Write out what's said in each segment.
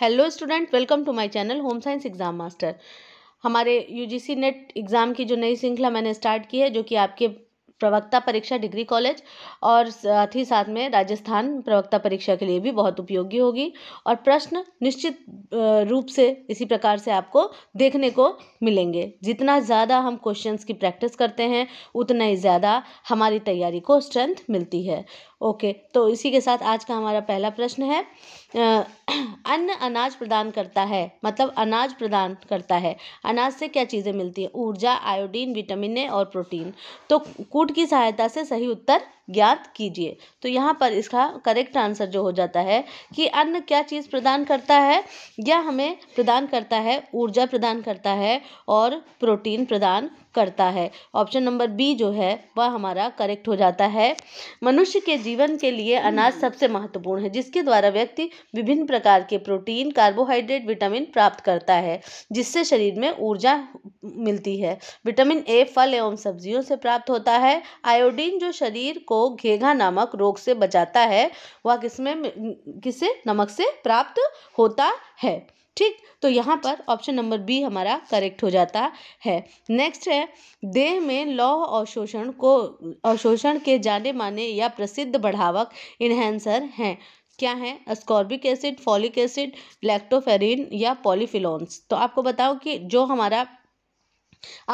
hello student welcome to my channel home science exam master हमारे UGC NET exam की जो नई श्रृंखला मैंने स्टार्ट की है जो कि आपके प्रवक्ता परीक्षा डिग्री कॉलेज और साथ ही साथ में राजस्थान प्रवक्ता परीक्षा के लिए भी बहुत उपयोगी होगी और प्रश्न निश्चित रूप से इसी प्रकार से आपको देखने को मिलेंगे जितना ज़्यादा हम क्वेश्चंस की प्रैक्टिस करते हैं उतना ही ज़्यादा हमारी तैयारी को स्ट्रेंथ मिलती है ओके तो इसी के साथ आज का हमारा पहला प्रश्न है अन्न अनाज प्रदान करता है मतलब अनाज प्रदान करता है अनाज से क्या चीज़ें मिलती हैं ऊर्जा आयोडीन विटामिन और प्रोटीन तो कूट की सहायता से सही उत्तर ज्ञात कीजिए तो यहाँ पर इसका करेक्ट आंसर जो हो जाता है कि अन्न क्या चीज़ प्रदान करता है यह हमें प्रदान करता है ऊर्जा प्रदान करता है और प्रोटीन प्रदान करता है ऑप्शन नंबर बी जो है वह हमारा करेक्ट हो जाता है मनुष्य के जीवन के लिए अनाज सबसे महत्वपूर्ण है जिसके द्वारा व्यक्ति विभिन्न प्रकार के प्रोटीन कार्बोहाइड्रेट विटामिन प्राप्त करता है जिससे शरीर में ऊर्जा मिलती है विटामिन ए फल एवं सब्जियों से प्राप्त होता है आयोडीन जो शरीर को घेघा नामक रोग से बचाता है वह किसमें किसे नमक से प्राप्त होता है ठीक तो यहाँ पर ऑप्शन नंबर बी हमारा करेक्ट हो जाता है नेक्स्ट है देह में लौह अवशोषण को अवशोषण के जाने माने या प्रसिद्ध बढ़ावक इन्हेंसर हैं क्या है ascorbic acid folic acid lactoferrin या पॉलीफिलोन्स तो आपको बताओ कि जो हमारा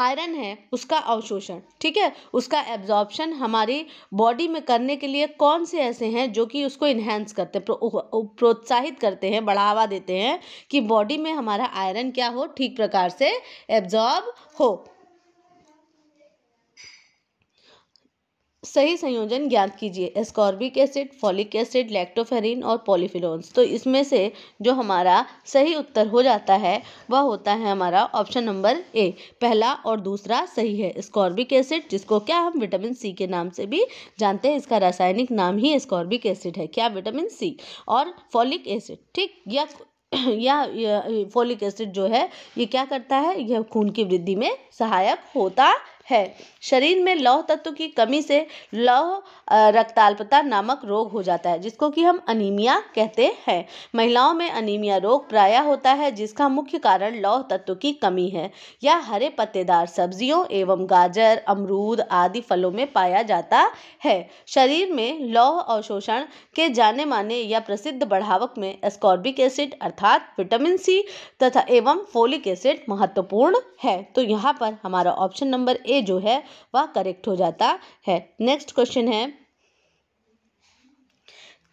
आयरन है उसका अवशोषण ठीक है उसका एब्जॉर्बशन हमारी बॉडी में करने के लिए कौन से ऐसे हैं जो कि उसको इन्हेंस करते प्रोत्साहित करते हैं बढ़ावा देते हैं कि बॉडी में हमारा आयरन क्या हो ठीक प्रकार से एब्जॉर्ब हो सही संयोजन ज्ञात कीजिए ascorbic acid folic acid lactoferrin और पॉलीफिलोन्स तो इसमें से जो हमारा सही उत्तर हो जाता है वह होता है हमारा ऑप्शन नंबर ए पहला और दूसरा सही है स्कॉर्बिक एसिड जिसको क्या हम विटामिन सी के नाम से भी जानते हैं इसका रासायनिक नाम ही स्कॉर्बिक एसिड है क्या विटामिन सी और फॉलिक एसिड ठीक या या, या फोलिक एसिड जो है ये क्या करता है यह खून की वृद्धि में सहायक होता है शरीर में लौह तत्व की कमी से लौह रक्ताल्पता नामक रोग हो जाता है जिसको कि हम अनीमिया कहते हैं महिलाओं में अनीमिया रोग प्रायः होता है जिसका मुख्य कारण लौह तत्व की कमी है यह हरे पत्तेदार सब्जियों एवं गाजर अमरूद आदि फलों में पाया जाता है शरीर में लौह अवशोषण के जाने माने या प्रसिद्ध बढ़ावक में एस्कॉर्बिक एसिड अर्थात विटामिन सी तथा एवं फोलिक एसिड महत्वपूर्ण है तो यहाँ पर हमारा ऑप्शन नंबर ए जो है वह करेक्ट हो जाता है नेक्स्ट क्वेश्चन है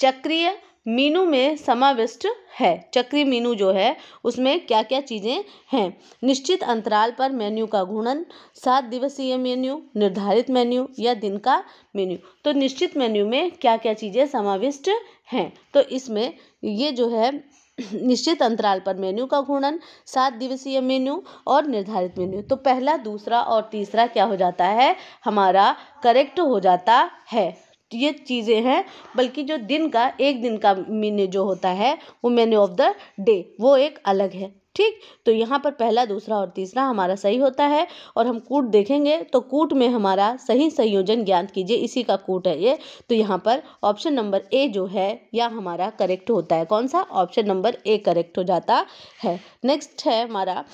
चक्रीय मीनू में समाविष्ट है चक्रीय मीनू जो है उसमें क्या क्या चीज़ें हैं निश्चित अंतराल पर मेन्यू का घूर्णन सात दिवसीय मेन्यू निर्धारित मेन्यू या दिन का मेन्यू तो निश्चित मेन्यू में क्या क्या चीज़ें समाविष्ट हैं तो इसमें ये जो है निश्चित अंतराल पर मेन्यू का घूर्णन सात दिवसीय मेन्यू और निर्धारित मेन्यू तो पहला दूसरा और तीसरा क्या हो जाता है हमारा करेक्ट हो जाता है ये चीज़ें हैं बल्कि जो दिन का एक दिन का मेन्यू जो होता है वो मेन्यू ऑफ द डे वो एक अलग है ठीक तो यहाँ पर पहला दूसरा और तीसरा हमारा सही होता है और हम कूट देखेंगे तो कूट में हमारा सही संयोजन ज्ञात कीजिए इसी का कूट है ये तो यहाँ पर ऑप्शन नंबर ए जो है या हमारा करेक्ट होता है कौन सा ऑप्शन नंबर ए करेक्ट हो जाता है नेक्स्ट है हमारा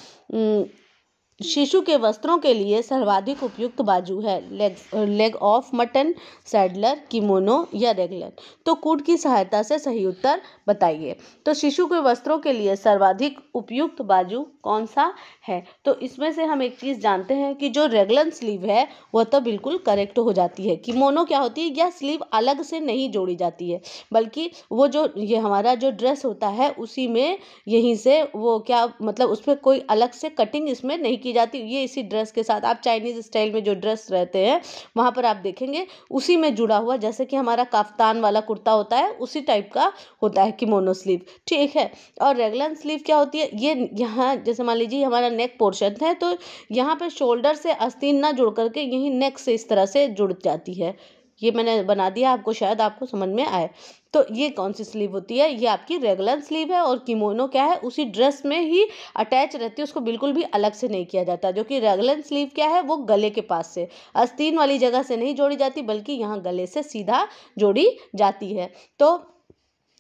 शिशु के वस्त्रों के लिए सर्वाधिक उपयुक्त बाजू है लेग लेग ऑफ मटन सैडलर किमोनो या रेगुलर तो कूट की सहायता से सही उत्तर बताइए तो शिशु के वस्त्रों के लिए सर्वाधिक उपयुक्त बाजू कौन सा है तो इसमें से हम एक चीज़ जानते हैं कि जो रेगुलर स्लीव है वह तो बिल्कुल करेक्ट हो जाती है किमोनो क्या होती है यह स्लीव अलग से नहीं जोड़ी जाती है बल्कि वो जो ये हमारा जो ड्रेस होता है उसी में यहीं से वो क्या मतलब उसमें कोई अलग से कटिंग इसमें नहीं की की जाती है ये इसी ड्रेस के साथ आप चाइनीज़ स्टाइल में जो ड्रेस रहते हैं वहाँ पर आप देखेंगे उसी में जुड़ा हुआ जैसे कि हमारा काफ्तान वाला कुर्ता होता है उसी टाइप का होता है किमोनो स्लीव ठीक है और रेगुलर स्लीव क्या होती है ये यहाँ जैसे मान लीजिए हमारा नेक पोर्शन है तो यहाँ पर शोल्डर से अस्तीन ना जुड़ करके यहीं नेक से इस तरह से जुड़ जाती है ये मैंने बना दिया आपको शायद आपको समझ में आए तो ये कौन सी स्लीव होती है ये आपकी रेगुलर स्लीव है और किमोनो क्या है उसी ड्रेस में ही अटैच रहती है उसको बिल्कुल भी अलग से नहीं किया जाता जो कि रेगुलर स्लीव क्या है वो गले के पास से अस्तीन वाली जगह से नहीं जोड़ी जाती बल्कि यहाँ गले से सीधा जोड़ी जाती है तो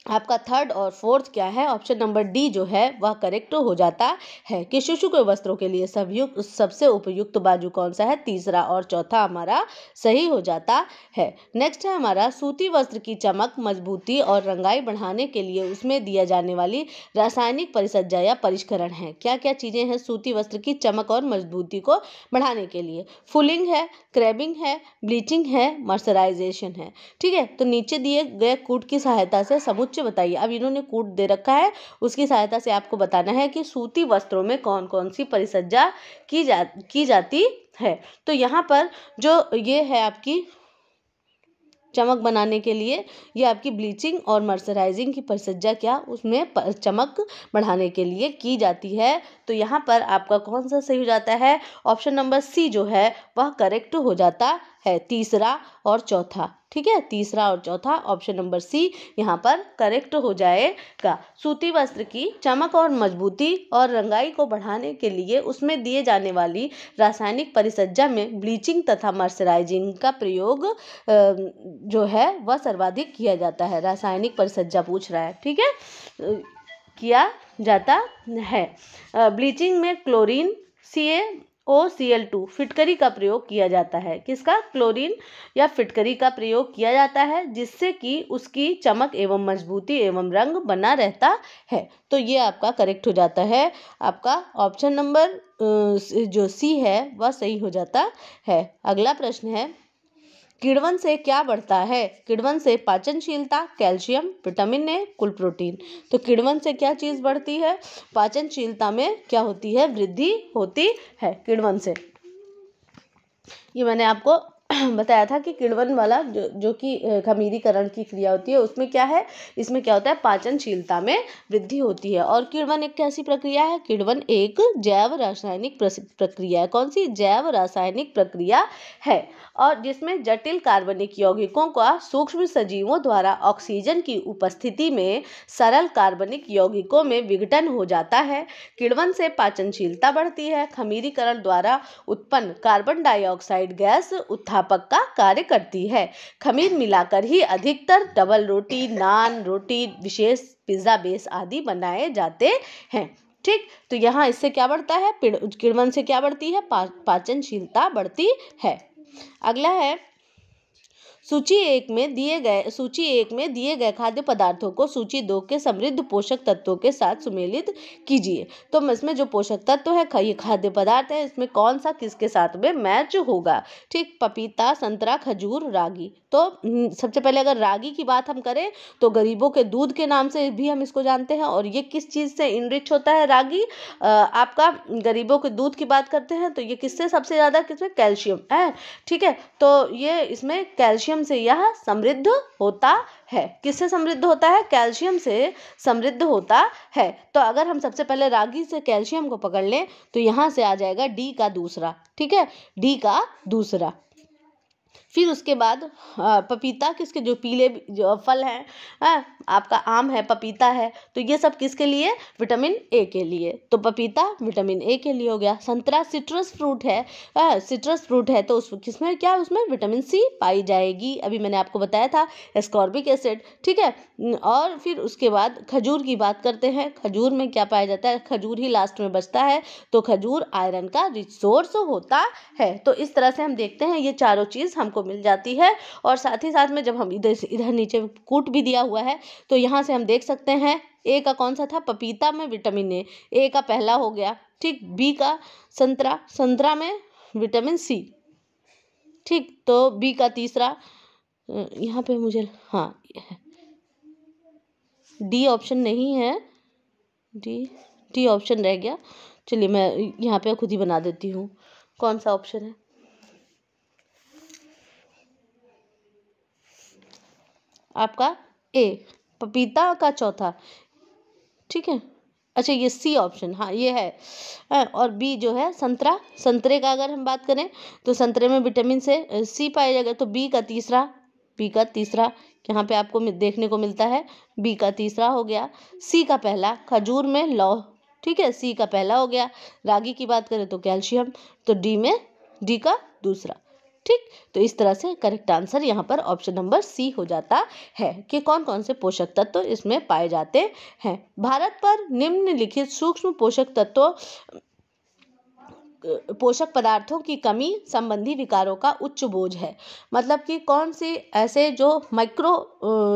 आपका थर्ड और फोर्थ क्या है ऑप्शन नंबर डी जो है वह करेक्ट हो जाता है कि शिशु के वस्त्रों के लिए सबयुक्त सबसे उपयुक्त बाजू कौन सा है तीसरा और चौथा हमारा सही हो जाता है नेक्स्ट है हमारा सूती वस्त्र की चमक मजबूती और रंगाई बढ़ाने के लिए उसमें दिया जाने वाली रासायनिक परिसज्जा या परिष्करण है क्या क्या चीज़ें हैं सूती वस्त्र की चमक और मजबूती को बढ़ाने के लिए फुलिंग है क्रैबिंग है ब्लीचिंग है मर्सराइजेशन है ठीक है तो नीचे दिए गए कूट की सहायता से समुच समुच्चय बताइए अब इन्होंने कूट दे रखा है उसकी सहायता से आपको बताना है कि सूती वस्त्रों में कौन कौन सी परिसज्जा की जा की जाती है तो यहाँ पर जो ये है आपकी चमक बनाने के लिए ये आपकी ब्लीचिंग और मर्सराइजिंग की परिसज्जा क्या उसमें चमक बढ़ाने के लिए की जाती है तो यहाँ पर आपका कौन सा सही हो जाता है ऑप्शन नंबर सी जो है वह करेक्ट हो जाता है तीसरा और चौथा ठीक है तीसरा और चौथा ऑप्शन नंबर सी यहाँ पर करेक्ट हो जाएगा सूती वस्त्र की चमक और मजबूती और रंगाई को बढ़ाने के लिए उसमें दिए जाने वाली रासायनिक परिसज्जा में ब्लीचिंग तथा मर्सराइजिंग का प्रयोग जो है वह सर्वाधिक किया जाता है रासायनिक परिसज्जा पूछ रहा है ठीक है किया जाता है ब्लीचिंग में chlorine C O C L two फिटकरी का प्रयोग किया जाता है किसका क्लोरीन या फिटकरी का प्रयोग किया जाता है जिससे कि उसकी चमक एवं मजबूती एवं रंग बना रहता है तो ये आपका करेक्ट हो जाता है आपका ऑप्शन नंबर जो सी है वह सही हो जाता है अगला प्रश्न है किड़वन से क्या बढ़ता है किड़वन से पाचनशीलता कैल्शियम विटामिन ए कुल प्रोटीन तो किड़वन से क्या चीज़ बढ़ती है पाचनशीलता में क्या होती है वृद्धि होती है किड़वन से ये मैंने आपको बताया था कि किड़वन वाला जो जो कि खमीरीकरण की क्रिया होती है उसमें क्या है इसमें क्या होता है पाचनशीलता में वृद्धि होती है और किड़वन एक कैसी प्रक्रिया है किड़वन एक जैव रासायनिक प्रक्रिया है कौन सी जैव रासायनिक प्रक्रिया है और जिसमें जटिल कार्बनिक यौगिकों का सूक्ष्म सजीवों द्वारा ऑक्सीजन की उपस्थिति में सरल कार्बनिक यौगिकों में विघटन हो जाता है किड़वन से पाचनशीलता बढ़ती है खमीरीकरण द्वारा उत्पन्न कार्बन डाइऑक्साइड गैस उत्थान अध्यापक का कार्य करती है खमीर मिलाकर ही अधिकतर डबल रोटी नान रोटी विशेष पिज्ज़ा बेस आदि बनाए जाते हैं ठीक तो यहाँ इससे क्या बढ़ता है किरवन से क्या बढ़ती है पा, पाचनशीलता बढ़ती है अगला है सूची एक में दिए गए सूची एक में दिए गए खाद्य पदार्थों को सूची दो के समृद्ध पोषक तत्वों के साथ सुमेलित कीजिए तो इसमें जो पोषक तत्व है ये खाद्य पदार्थ है इसमें कौन सा किसके साथ में मैच होगा ठीक पपीता संतरा खजूर रागी तो हम्म, सबसे पहले अगर रागी की बात हम करें तो गरीबों के दूध के नाम से भी हम इसको जानते हैं और ये किस चीज़ से इनरिच होता है रागी आपका गरीबों के दूध की बात करते हैं तो ये किससे सबसे ज़्यादा किसमें कैल्शियम है ठीक है तो ये इसमें कैल्शियम कैल्शियम से यह समृद्ध होता है किससे समृद्ध होता है कैल्शियम से समृद्ध होता है तो अगर हम सबसे पहले रागी से कैल्शियम को पकड़ लें तो यहाँ से आ जाएगा डी का दूसरा ठीक है डी का दूसरा फिर उसके बाद पपीता किसके जो पीले जो फल हैं आपका आम है पपीता है तो ये सब किसके लिए विटामिन ए के लिए तो पपीता विटामिन ए के लिए हो गया संतरा सिट्रस फ्रूट है सिट्रस फ्रूट है तो उस किसमें क्या उसमें विटामिन सी पाई जाएगी अभी मैंने आपको बताया था एस्कॉर्बिक एसिड ठीक है और फिर उसके बाद खजूर की बात करते हैं खजूर में क्या पाया जाता है खजूर ही लास्ट में बचता है तो खजूर आयरन का रिच सोर्स होता है तो इस तरह से हम देखते हैं ये चारों चीज़ हमको को मिल जाती है और साथ ही साथ में जब हम इधर इधर नीचे कूट भी दिया हुआ है तो यहाँ से हम देख सकते हैं ए का कौन सा था पपीता में विटामिन ए ए का पहला हो गया ठीक बी का संतरा संतरा में विटामिन सी ठीक तो बी का तीसरा यहाँ पे मुझे हाँ डी ऑप्शन नहीं है डी डी ऑप्शन रह गया चलिए मैं यहाँ पे खुद ही बना देती हूँ कौन सा ऑप्शन है आपका ए पपीता का चौथा ठीक है अच्छा ये सी ऑप्शन हाँ ये है आ, और बी जो है संतरा संतरे का अगर हम बात करें तो संतरे में विटामिन से सी पाया जाएगा तो बी का तीसरा बी का तीसरा यहाँ पे आपको देखने को मिलता है बी का तीसरा हो गया सी का पहला खजूर में लौ ठीक है सी का पहला हो गया रागी की बात करें तो कैल्शियम तो डी में डी का दूसरा ठीक तो इस तरह से करेक्ट आंसर यहाँ पर ऑप्शन नंबर सी हो जाता है कि कौन कौन से पोषक तत्व तो इसमें पाए जाते हैं भारत पर निम्नलिखित सूक्ष्म पोषक तत्व पोषक पदार्थों की कमी संबंधी विकारों का उच्च बोझ है मतलब कि कौन से ऐसे जो माइक्रो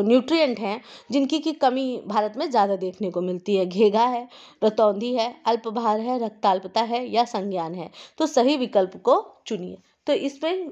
न्यूट्रिएंट हैं जिनकी की कमी भारत में ज़्यादा देखने को मिलती है घेघा है रतौंधी है अल्पभार है रक्ताल्पता है या संज्ञान है तो सही विकल्प को चुनिए तो इसमें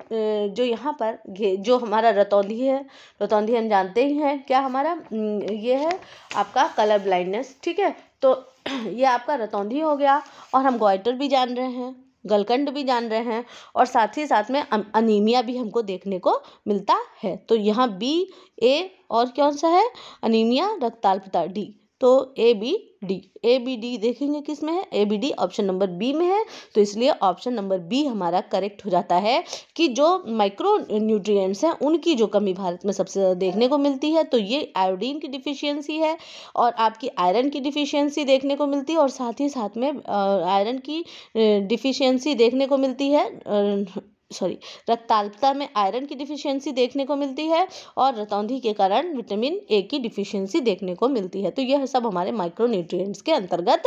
जो यहाँ पर जो हमारा रतौंधी है रतौंधी हम जानते ही हैं क्या हमारा ये है आपका कलर ब्लाइंडनेस ठीक है तो ये आपका रतौंधी हो गया और हम ग्वाइटर भी जान रहे हैं गलकंड भी जान रहे हैं और साथ ही साथ में अनीमिया भी हमको देखने को मिलता है तो यहाँ बी ए और कौन सा है अनीमिया रक्ताल्पता डी तो A B D A B D देखेंगे किस में है A B D option number B में है तो इसलिए ऑप्शन नंबर बी हमारा करेक्ट हो जाता है कि जो माइक्रो न्यूट्रिएंट्स हैं उनकी जो कमी भारत में सबसे ज़्यादा देखने को मिलती है तो ये आयोडीन की डिफिशियंसी है और आपकी आयरन की डिफिशियंसी देखने को मिलती है और साथ ही साथ में आयरन की डिफिशियंसी देखने को मिलती है सॉरी रक्ताल्पता में आयरन की डिफिशियंसी देखने को मिलती है और रतौंधी के कारण विटामिन ए की डिफिशियंसी देखने को मिलती है तो यह सब हमारे माइक्रोन्यूट्रिएंट्स के अंतर्गत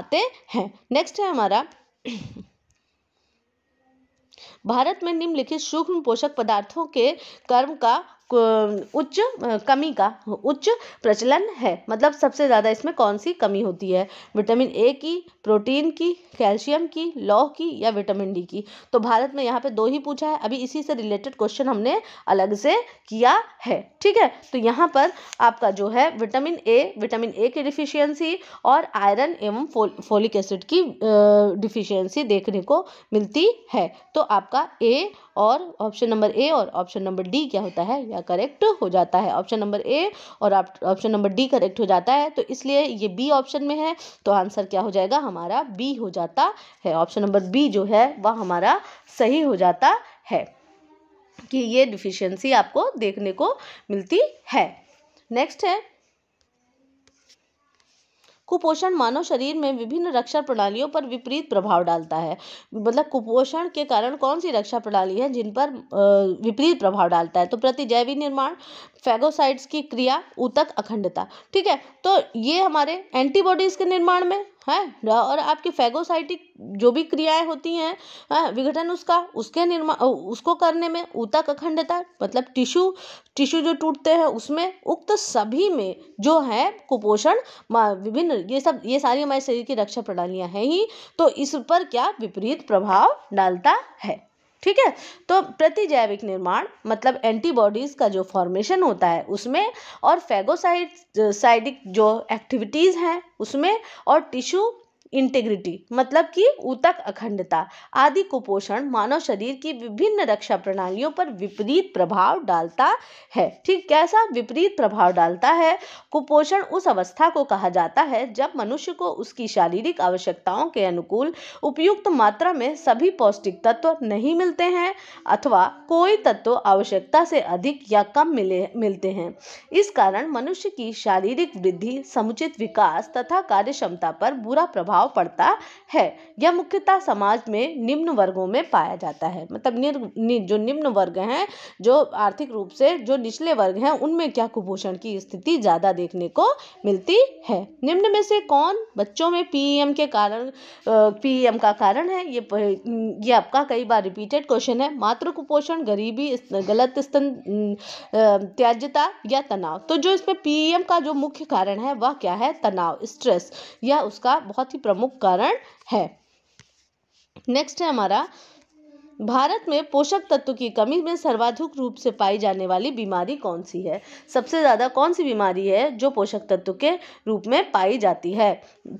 आते हैं नेक्स्ट है हमारा भारत में निम्नलिखित सूक्ष्म पोषक पदार्थों के कर्म का उच्च कमी का उच्च प्रचलन है मतलब सबसे ज़्यादा इसमें कौन सी कमी होती है विटामिन ए की प्रोटीन की कैल्शियम की लौह की या विटामिन डी की तो भारत में यहाँ पे दो ही पूछा है अभी इसी से रिलेटेड क्वेश्चन हमने अलग से किया है ठीक है तो यहाँ पर आपका जो है विटामिन ए विटामिन ए की डिफिशियंसी और आयरन एवं फो फोलिक एसिड की डिफिशियंसी देखने को मिलती है तो आपका ए और ऑप्शन नंबर ए और ऑप्शन नंबर डी क्या होता है या क्या करेक्ट हो जाता है ऑप्शन नंबर ए और ऑप्शन नंबर डी करेक्ट हो जाता है तो इसलिए ये बी ऑप्शन में है तो आंसर क्या हो जाएगा हमारा बी हो जाता है ऑप्शन नंबर बी जो है वह हमारा सही हो जाता है कि ये डिफिशियंसी आपको देखने को मिलती है नेक्स्ट है कुपोषण मानव शरीर में विभिन्न रक्षा प्रणालियों पर विपरीत प्रभाव डालता है मतलब कुपोषण के कारण कौन सी रक्षा प्रणाली है जिन पर विपरीत प्रभाव डालता है तो प्रतिजैवी निर्माण फैगोसाइट्स की क्रिया ऊतक अखंडता ठीक है तो ये हमारे एंटीबॉडीज के निर्माण में है और आपकी फैगोसाइटिक जो भी क्रियाएं होती हैं विघटन उसका उसके निर्माण उसको करने में ऊतक अखंडता मतलब टिश्यू टिश्यू जो टूटते हैं उसमें उक्त सभी में जो है कुपोषण विभिन्न ये सब ये सारी हमारे शरीर की रक्षा प्रणालियां हैं ही तो इस पर क्या विपरीत प्रभाव डालता है ठीक है तो प्रतिजैविक निर्माण मतलब एंटीबॉडीज़ का जो फॉर्मेशन होता है उसमें और फेगोसाइड साइडिक uh, जो एक्टिविटीज़ हैं उसमें और टिश्यू इंटेग्रिटी मतलब कि ऊतक अखंडता आदि कुपोषण मानव शरीर की विभिन्न रक्षा प्रणालियों पर विपरीत प्रभाव डालता है ठीक कैसा विपरीत प्रभाव डालता है कुपोषण उस अवस्था को कहा जाता है जब मनुष्य को उसकी शारीरिक आवश्यकताओं के अनुकूल उपयुक्त मात्रा में सभी पौष्टिक तत्व नहीं मिलते हैं अथवा कोई तत्व आवश्यकता से अधिक या कम मिले मिलते हैं इस कारण मनुष्य की शारीरिक वृद्धि समुचित विकास तथा क्षमता पर बुरा प्रभाव प्रभाव पड़ता है यह मुख्यतः समाज में निम्न वर्गों में पाया जाता है मतलब निर जो निम्न वर्ग हैं जो आर्थिक रूप से जो निचले वर्ग हैं उनमें क्या कुपोषण की स्थिति ज़्यादा देखने को मिलती है निम्न में से कौन बच्चों में पी e के कारण पी e का कारण है ये ये आपका कई बार रिपीटेड क्वेश्चन है मातृ कुपोषण गरीबी गलत स्तन त्याज्यता या तनाव तो जो इसमें पीएम e का जो मुख्य कारण है वह क्या है तनाव स्ट्रेस या उसका बहुत ही प्रमुख कारण है नेक्स्ट है हमारा भारत में पोषक तत्व की कमी में सर्वाधिक रूप से पाई जाने वाली बीमारी कौन सी है सबसे ज़्यादा कौन सी बीमारी है जो पोषक तत्व के रूप में पाई जाती है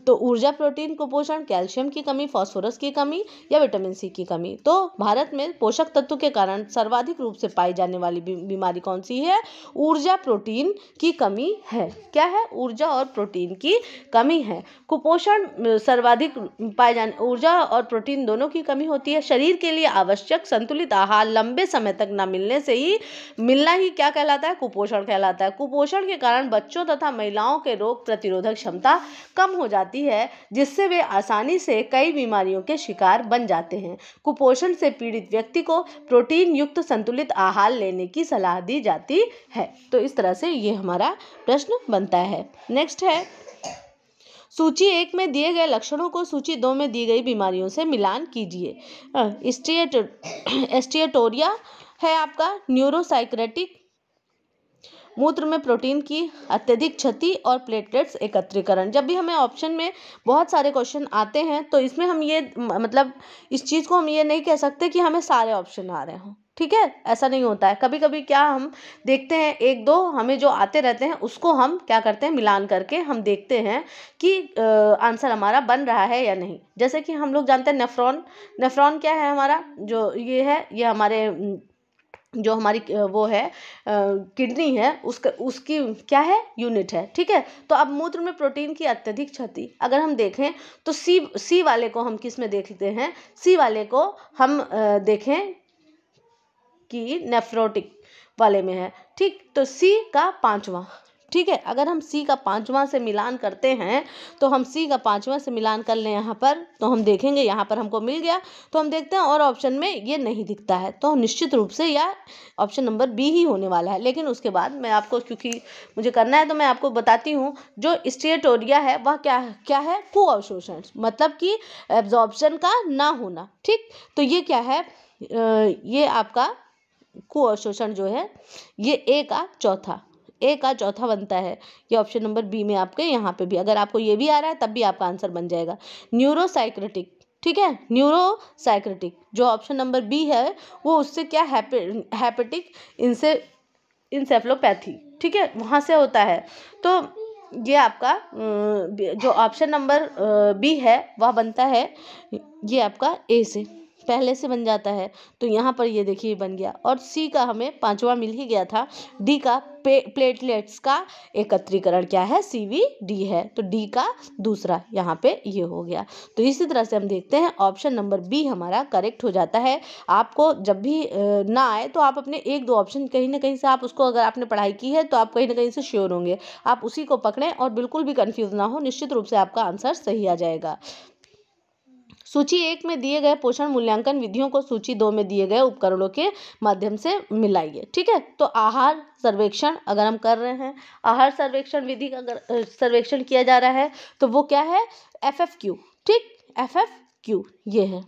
तो ऊर्जा प्रोटीन कुपोषण कैल्शियम की कमी फास्फोरस की कमी या विटामिन सी की कमी तो भारत में पोषक तत्व के कारण सर्वाधिक रूप से पाई जाने वाली बीमारी कौन सी है ऊर्जा प्रोटीन की कमी है क्या है ऊर्जा और प्रोटीन की कमी है कुपोषण सर्वाधिक पाए जाने ऊर्जा और प्रोटीन दोनों की कमी होती है शरीर के लिए आवश्यक संतुलित आहार लंबे समय तक न मिलने से ही मिलना ही क्या कहलाता है कुपोषण कहलाता है कुपोषण के कारण बच्चों तथा महिलाओं के रोग प्रतिरोधक क्षमता कम हो जाती जाती है जिससे वे आसानी से कई बीमारियों के शिकार बन जाते हैं कुपोषण से पीड़ित व्यक्ति को प्रोटीन युक्त संतुलित आहार लेने की सलाह दी जाती है तो इस तरह से ये हमारा प्रश्न बनता है नेक्स्ट है सूची एक में दिए गए लक्षणों को सूची दो में दी गई बीमारियों से मिलान कीजिए एस्टिएटोरिया है आपका न्यूरोसाइक्रेटिक मूत्र में प्रोटीन की अत्यधिक क्षति और प्लेटलेट्स एकत्रीकरण जब भी हमें ऑप्शन में बहुत सारे क्वेश्चन आते हैं तो इसमें हम ये मतलब इस चीज़ को हम ये नहीं कह सकते कि हमें सारे ऑप्शन आ रहे हों ठीक है ऐसा नहीं होता है कभी कभी क्या हम देखते हैं एक दो हमें जो आते रहते हैं उसको हम क्या करते हैं मिलान करके हम देखते हैं कि आंसर हमारा बन रहा है या नहीं जैसे कि हम लोग जानते हैं नेफ्रॉन नेफ्रॉन क्या है हमारा जो ये है ये हमारे जो हमारी वो है किडनी है उसका उसकी क्या है यूनिट है ठीक है तो अब मूत्र में प्रोटीन की अत्यधिक क्षति अगर हम देखें तो सी सी वाले को हम किस में देखते हैं सी वाले को हम देखें कि नेफ्रोटिक वाले में है ठीक तो सी का पांचवा ठीक है अगर हम सी का पांचवा से मिलान करते हैं तो हम सी का पाँचवा से मिलान कर लें यहाँ पर तो हम देखेंगे यहाँ पर हमको मिल गया तो हम देखते हैं और ऑप्शन में ये नहीं दिखता है तो निश्चित रूप से यह ऑप्शन नंबर बी ही होने वाला है लेकिन उसके बाद मैं आपको क्योंकि मुझे करना है तो मैं आपको बताती हूँ जो स्टेटोरिया है वह क्या क्या है को अवशोषण मतलब कि एब्जॉर्बन का ना होना ठीक तो ये क्या है ये आपका कुअवशोषण जो है ये ए का चौथा ए का चौथा बनता है ये ऑप्शन नंबर बी में आपके यहाँ पे भी अगर आपको ये भी आ रहा है तब भी आपका आंसर बन जाएगा न्यूरोसाइक्रेटिक ठीक है न्यूरोसाइक्रेटिक जो ऑप्शन नंबर बी है वो उससे क्या हैपेटिक इनसे इंसेफ्लोपैथी ठीक है वहाँ से होता है तो ये आपका जो ऑप्शन नंबर बी है वह बनता है ये आपका ए से पहले से बन जाता है तो यहाँ पर ये देखिए बन गया और सी का हमें पाँचवा मिल ही गया था डी का प्लेटलेट्स का एकत्रीकरण क्या है सी वी डी है तो डी का दूसरा यहाँ पे ये हो गया तो इसी तरह से हम देखते हैं ऑप्शन नंबर बी हमारा करेक्ट हो जाता है आपको जब भी ना आए तो आप अपने एक दो ऑप्शन कहीं ना कहीं से आप उसको अगर आपने पढ़ाई की है तो आप कहीं ना कहीं से श्योर होंगे आप उसी को पकड़ें और बिल्कुल भी कन्फ्यूज़ ना हो निश्चित रूप से आपका आंसर सही आ जाएगा सूची एक में दिए गए पोषण मूल्यांकन विधियों को सूची दो में दिए गए उपकरणों के माध्यम से मिलाइए ठीक है तो आहार सर्वेक्षण अगर हम कर रहे हैं आहार सर्वेक्षण विधि का अगर सर्वेक्षण किया जा रहा है तो वो क्या है एफ एफ क्यू ठीक एफ एफ क्यू ये है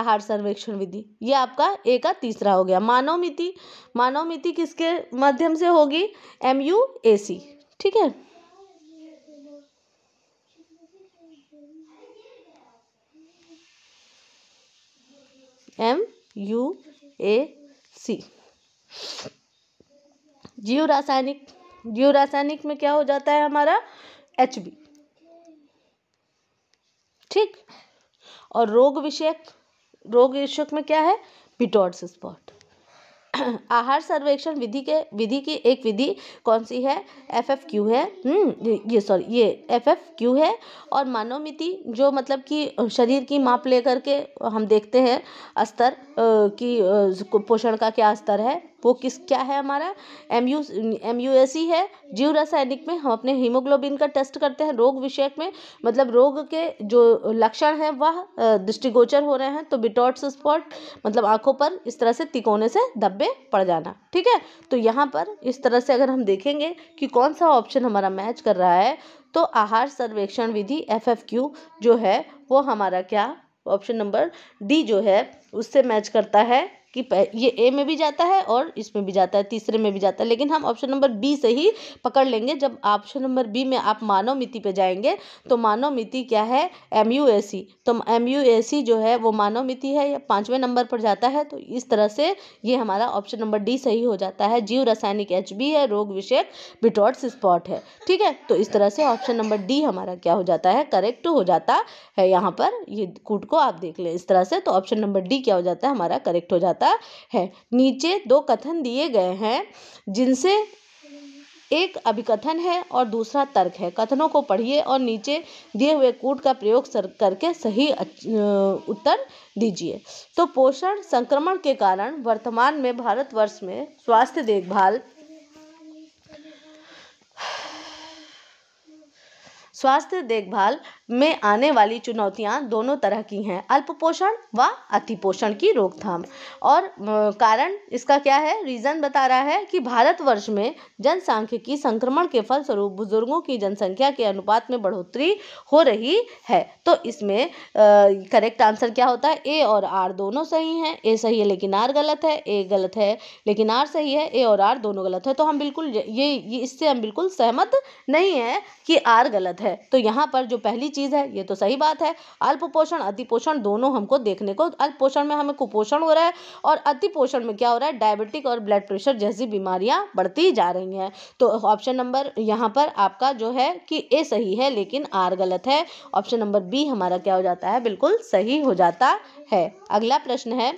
आहार सर्वेक्षण विधि ये आपका ए का तीसरा हो गया मानव मिति मानव मिति किसके माध्यम से होगी एम यू ए सी ठीक है एम यू ए सी जीव रासायनिक जीव रासायनिक में क्या हो जाता है हमारा एच बी ठीक और रोग विषयक रोग विषयक में क्या है पिटोर्स स्पॉट आहार सर्वेक्षण विधि के विधि की एक विधि कौन सी है एफ एफ क्यू है हम्म, ये सॉरी ये एफ एफ क्यू है और मानोमिति जो मतलब कि शरीर की माप लेकर के हम देखते हैं स्तर की पोषण का क्या स्तर है वो किस क्या है हमारा M U M U S E है जीव रासायनिक में हम अपने हीमोग्लोबिन का टेस्ट करते हैं रोग विषयक में मतलब रोग के जो लक्षण हैं वह दृष्टिगोचर हो रहे हैं तो बिटॉट्स स्पॉट मतलब आँखों पर इस तरह से तिकोने से धब्बे पड़ जाना ठीक है तो यहाँ पर इस तरह से अगर हम देखेंगे कि कौन सा ऑप्शन हमारा मैच कर रहा है तो आहार सर्वेक्षण विधि एफ एफ क्यू जो है वो हमारा क्या ऑप्शन नंबर डी जो है उससे मैच करता है कि ये ए में भी जाता है और इसमें भी जाता है तीसरे में भी जाता है लेकिन हम ऑप्शन नंबर बी से ही पकड़ लेंगे जब ऑप्शन नंबर बी में आप मानव मिति पर जाएंगे तो मानव मिति क्या है एम यू ए सी तो एम यू ए सी जो है वो मानव मिति है या पाँचवें नंबर पर जाता है तो इस तरह से ये हमारा ऑप्शन नंबर डी सही हो जाता है जीव रासायनिक एच बी है रोग विषयक बिटॉट्स स्पॉट है ठीक है तो इस तरह से ऑप्शन नंबर डी हमारा क्या हो जाता है करेक्ट हो जाता है यहाँ पर ये कूट को आप देख लें इस तरह से तो ऑप्शन नंबर डी क्या हो जाता है हमारा करेक्ट हो जाता है जाता है नीचे दो कथन दिए गए हैं जिनसे एक अभिकथन है और दूसरा तर्क है कथनों को पढ़िए और नीचे दिए हुए कूट का प्रयोग करके सही उत्तर दीजिए तो पोषण संक्रमण के कारण वर्तमान में भारतवर्ष में स्वास्थ्य देखभाल स्वास्थ्य देखभाल में आने वाली चुनौतियाँ दोनों तरह की हैं अल्प पोषण व अति पोषण की रोकथाम और कारण इसका क्या है रीज़न बता रहा है कि भारतवर्ष में जनसांख्यिकी संक्रमण के फलस्वरूप बुजुर्गों की जनसंख्या के अनुपात में बढ़ोतरी हो रही है तो इसमें करेक्ट आंसर क्या होता है ए और आर दोनों सही हैं ए सही है लेकिन आर गलत है ए गलत है लेकिन आर सही है ए और आर दोनों गलत है तो हम बिल्कुल ये, ये इससे हम बिल्कुल सहमत नहीं है कि आर गलत है तो यहाँ पर जो पहली चीज़ है ये तो सही बात है अल्प पोषण अति पोषण दोनों हमको देखने को अल्प पोषण में हमें कुपोषण हो रहा है और अति पोषण में क्या हो रहा है डायबिटिक और ब्लड प्रेशर जैसी बीमारियां बढ़ती जा रही हैं तो ऑप्शन नंबर यहाँ पर आपका जो है कि ए सही है लेकिन आर गलत है ऑप्शन नंबर बी हमारा क्या हो जाता है बिल्कुल सही हो जाता है अगला प्रश्न है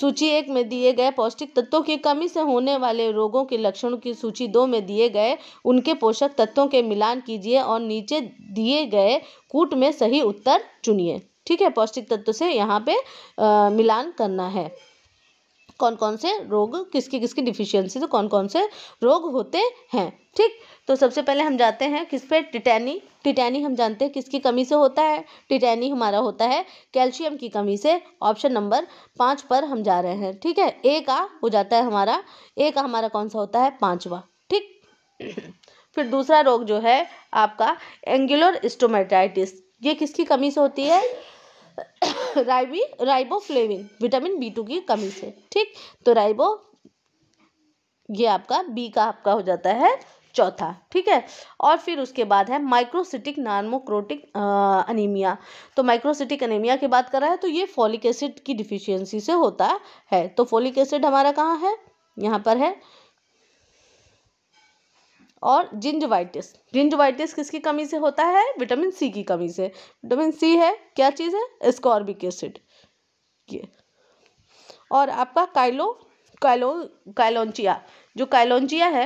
सूची एक में दिए गए पौष्टिक तत्वों की कमी से होने वाले रोगों के लक्षणों की सूची दो में दिए गए उनके पोषक तत्वों के मिलान कीजिए और नीचे दिए गए कूट में सही उत्तर चुनिए ठीक है पौष्टिक तत्व से यहाँ पे आ, मिलान करना है कौन कौन से रोग किसकी किसकी डिफिशियंसी से कौन कौन से रोग होते हैं ठीक तो सबसे पहले हम जाते हैं किस पे टिटैनी टिटैनी हम जानते हैं किसकी कमी से होता है टिटैनी हमारा होता है कैल्शियम की कमी से ऑप्शन नंबर पाँच पर हम जा रहे हैं ठीक है ए का हो जाता है हमारा ए का हमारा कौन सा होता है पाँचवा ठीक फिर दूसरा रोग जो है आपका एंगुलर स्टोमेटाइटिस ये किसकी कमी से होती है राइबी राइबोफ्लेविन विटामिन बी टू की कमी से ठीक तो राइबो ये आपका बी का आपका हो जाता है चौथा ठीक है और फिर उसके बाद है माइक्रोसिटिक नार्मोक्रोटिक अनीमिया तो माइक्रोसिटिक अनीमिया की बात कर रहा है तो ये फॉलिक एसिड की डिफिशियंसी से होता है तो फॉलिक एसिड हमारा कहाँ है यहाँ पर है और जिंजवाइटिस जिंजवाइटिस किसकी कमी से होता है विटामिन सी की कमी से विटामिन सी है क्या चीज़ है स्कॉर्बिक एसिड ये और आपका काइलो काइलो काइलोंचिया जो काइलोंचिया है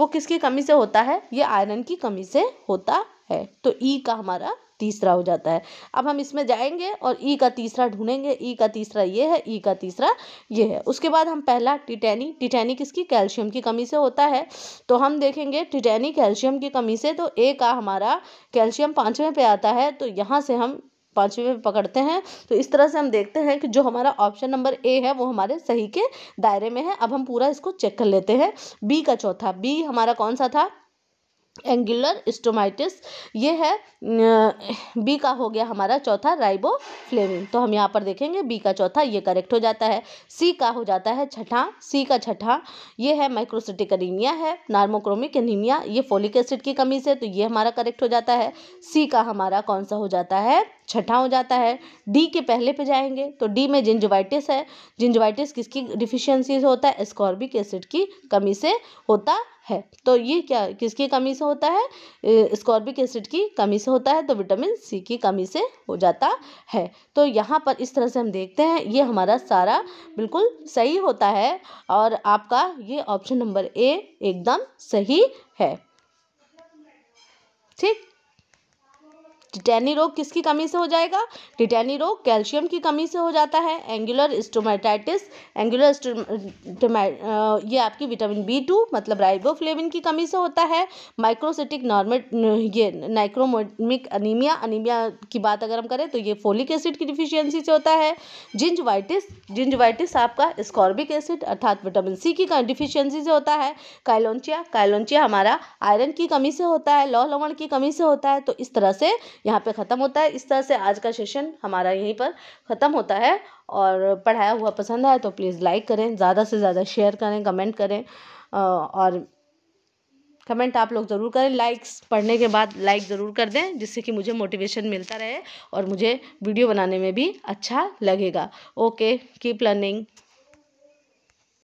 वो किसकी कमी से होता है ये आयरन की कमी से होता है तो ई का हमारा तीसरा हो जाता है अब हम इसमें जाएंगे और ई का तीसरा ढूंढेंगे ई का तीसरा ये है ई का तीसरा ये है उसके बाद हम पहला टिटैनी टिटैनी किसकी कैल्शियम की कमी से होता है तो हम देखेंगे टिटैनी कैल्शियम की कमी से तो ए का हमारा कैल्शियम पाँचवें पे आता है तो यहाँ से हम पाँचवें में पकड़ते हैं तो इस तरह से हम देखते हैं कि जो हमारा ऑप्शन नंबर ए है वो हमारे सही के दायरे में है अब हम पूरा इसको चेक कर लेते हैं बी का चौथा बी हमारा कौन सा था एंगुलर स्टोमाइटिस ये है बी का हो गया हमारा चौथा राइबोफ्लेविन तो हम यहाँ पर देखेंगे बी का चौथा ये करेक्ट हो जाता है सी का हो जाता है छठा सी का छठा ये है माइक्रोसिटिक अनिमिया है नार्मोक्रोमिक अनिमिया ये फोलिक एसिड की कमी से तो ये हमारा करेक्ट हो जाता है सी का हमारा कौन सा हो जाता है छठा हो जाता है डी के पहले पे जाएंगे तो डी में जिंजवाइटिस है जिंजवाइटिस किसकी डिफिशियंसी होता है स्कॉर्बिक एसिड की कमी से होता है है तो ये क्या किसकी कमी से होता है स्कॉर्बिक एसिड की कमी से होता है तो विटामिन सी की कमी से हो जाता है तो यहाँ पर इस तरह से हम देखते हैं ये हमारा सारा बिल्कुल सही होता है और आपका ये ऑप्शन नंबर ए एकदम सही है ठीक टिटैनी रोग किसकी कमी से हो जाएगा टिटैनी रोग कैल्शियम की कमी से हो जाता है एंगुलर स्टोमेटाइटिस एंगुलर ये आपकी विटामिन बी टू मतलब राइबोफ्लेविन की कमी से होता है माइक्रोसिटिक नॉर्मल ये नाइक्रोमोमिक अनिमिया अनिमिया की बात अगर हम करें तो ये फोलिक एसिड की डिफिशियंसी से होता है जिंजवाइटिस जिंजवाइटिस आपका स्कॉर्बिक एसिड अर्थात विटामिन सी की डिफिशियंसी से होता है काइलोंचिया काइलोंचिया हमारा आयरन की कमी से होता है लौह लवण की कमी से होता है तो इस तरह से यहाँ पे ख़त्म होता है इस तरह से आज का सेशन हमारा यहीं पर ख़त्म होता है और पढ़ाया हुआ पसंद आए तो प्लीज़ लाइक करें ज़्यादा से ज़्यादा शेयर करें कमेंट करें और कमेंट आप लोग ज़रूर करें लाइक्स पढ़ने के बाद लाइक ज़रूर कर दें जिससे कि मुझे मोटिवेशन मिलता रहे और मुझे वीडियो बनाने में भी अच्छा लगेगा ओके कीप लर्निंग